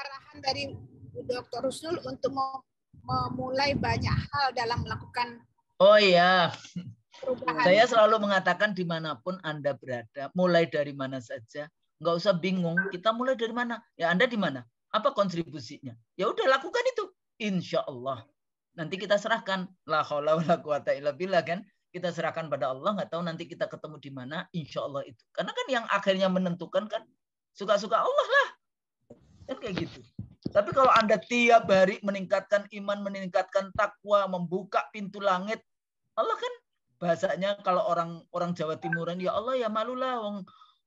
arahan dari Dr. Husnul untuk memulai banyak hal dalam melakukan Oh iya. Perubahan. Saya selalu mengatakan dimanapun Anda berada, mulai dari mana saja, nggak usah bingung. Kita mulai dari mana? Ya Anda di mana? Apa kontribusinya? Ya udah lakukan itu. Insya Allah. Nanti kita serahkan. La khawla wa la quwata illa billah kan. Kita serahkan pada Allah, nggak tahu nanti kita ketemu di mana. Insya Allah itu. Karena kan yang akhirnya menentukan kan suka-suka Allah lah. Kan kayak gitu. Tapi kalau Anda tiap hari meningkatkan iman, meningkatkan takwa, membuka pintu langit, Allah kan bahasanya kalau orang orang Jawa Timuran ya Allah ya malulah wong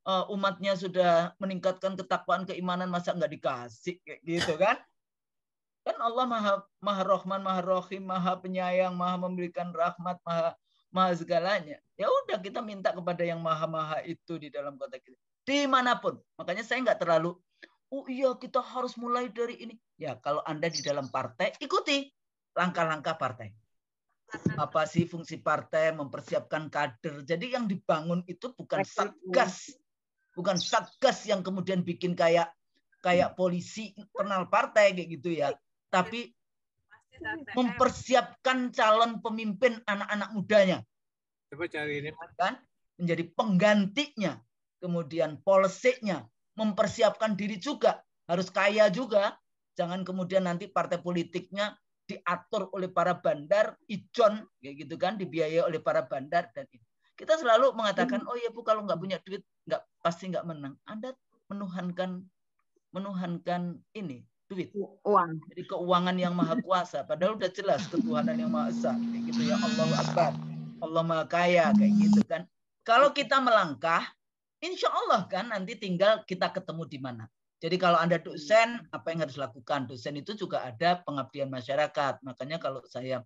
eh, umatnya sudah meningkatkan ketakwaan keimanan masa nggak dikasih kayak gitu kan? Kan Allah Maha Maha Rahman, Maha Rahim, Maha Penyayang, Maha memberikan rahmat, Maha Maha segalanya. Ya udah kita minta kepada yang Maha Maha itu di dalam Kota kita, Dimanapun. Makanya saya nggak terlalu oh iya kita harus mulai dari ini. Ya kalau Anda di dalam partai, ikuti langkah-langkah partai. Apa sih fungsi partai mempersiapkan kader. Jadi yang dibangun itu bukan satgas. Bukan satgas yang kemudian bikin kayak kayak polisi internal partai kayak gitu ya. Tapi mempersiapkan calon pemimpin anak-anak mudanya. Coba cari ini. Kan? Menjadi penggantinya. Kemudian polisinya mempersiapkan diri juga, harus kaya juga. Jangan kemudian nanti partai politiknya diatur oleh para bandar, ijon, kayak gitu kan, dibiayai oleh para bandar dan ini. Kita selalu mengatakan, hmm. oh ya bu kalau nggak punya duit nggak pasti nggak menang. Anda menuhankan menuhankan ini duit, uang. Jadi keuangan yang maha kuasa. Padahal udah jelas ketuhanan yang maha esa, kayak gitu ya Allah Akbar, Allah maha kaya, kayak gitu kan. Kalau kita melangkah, Insya Allah kan nanti tinggal kita ketemu di mana. Jadi kalau Anda iya. dosen, apa yang harus lakukan? Dosen itu juga ada pengabdian masyarakat. Makanya kalau saya,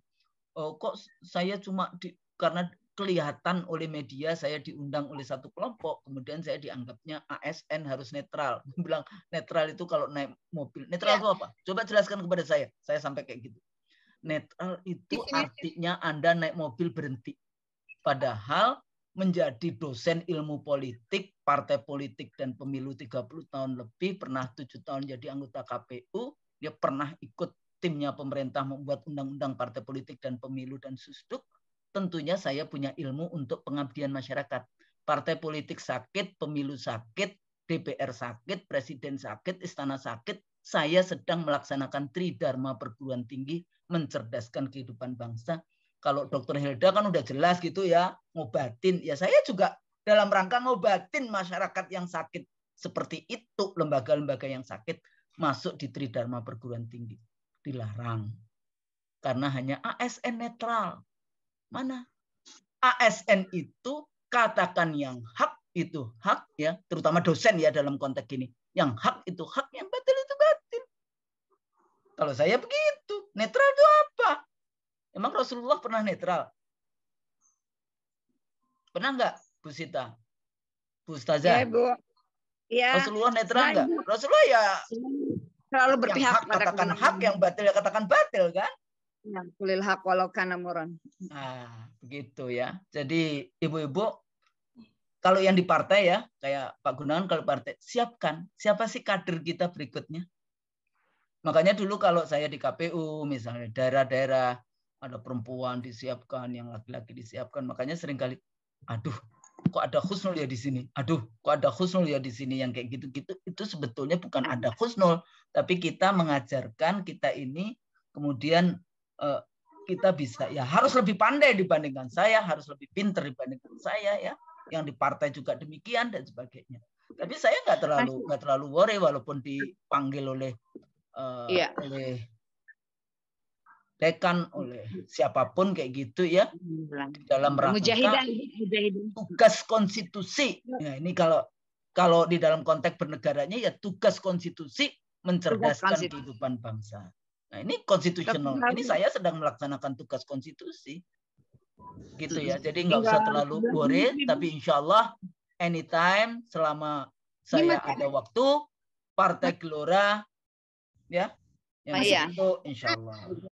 oh kok saya cuma di, karena kelihatan oleh media saya diundang oleh satu kelompok kemudian saya dianggapnya ASN harus netral bilang netral itu kalau naik mobil netral ya. itu apa coba jelaskan kepada saya saya sampai kayak gitu netral itu artinya anda naik mobil berhenti padahal menjadi dosen ilmu politik, partai politik dan pemilu 30 tahun lebih, pernah tujuh tahun jadi anggota KPU, dia pernah ikut timnya pemerintah membuat undang-undang partai politik dan pemilu dan susduk, tentunya saya punya ilmu untuk pengabdian masyarakat. Partai politik sakit, pemilu sakit, DPR sakit, presiden sakit, istana sakit, saya sedang melaksanakan tridharma perguruan tinggi mencerdaskan kehidupan bangsa kalau dokter Hilda kan udah jelas gitu ya ngobatin ya saya juga dalam rangka ngobatin masyarakat yang sakit seperti itu lembaga-lembaga yang sakit masuk di Tridharma perguruan tinggi dilarang karena hanya ASN netral mana ASN itu katakan yang hak itu hak ya terutama dosen ya dalam konteks ini yang hak itu hak yang batil itu batil kalau saya begitu netral itu apa Emang Rasulullah pernah netral? Pernah enggak, Bu Sita? Bu Ustazah? Ya, Bu. Ya. Rasulullah netral nggak? Rasulullah ya selalu berpihak yang hak, katakan hak, yang batil ya katakan batil kan? Ya, kulil hak walau kana Nah, begitu ya. Jadi ibu-ibu kalau yang di partai ya, kayak Pak Gunawan kalau partai, siapkan siapa sih kader kita berikutnya. Makanya dulu kalau saya di KPU misalnya daerah-daerah ada perempuan disiapkan, yang laki-laki disiapkan. Makanya seringkali, aduh, kok ada khusnul ya di sini? Aduh, kok ada khusnul ya di sini? Yang kayak gitu-gitu itu sebetulnya bukan ada khusnul, tapi kita mengajarkan kita ini kemudian eh, kita bisa ya harus lebih pandai dibandingkan saya, harus lebih pinter dibandingkan saya ya. Yang di partai juga demikian dan sebagainya. Tapi saya nggak terlalu nggak terlalu worry walaupun dipanggil oleh uh, eh, yeah. oleh dibolehkan oleh iya. siapapun kayak gitu ya dalam rangka tugas konstitusi. Ya. nah, ini kalau kalau di dalam konteks bernegaranya ya tugas konstitusi mencerdaskan kehidupan bangsa. Nah, ini konstitusional. Ini saya sedang melaksanakan tugas konstitusi. Gitu ya. Jadi nggak usah terlalu worry, tapi insyaallah anytime selama saya ada waktu Partai Gelora ya yang Pak, iya. itu insyaallah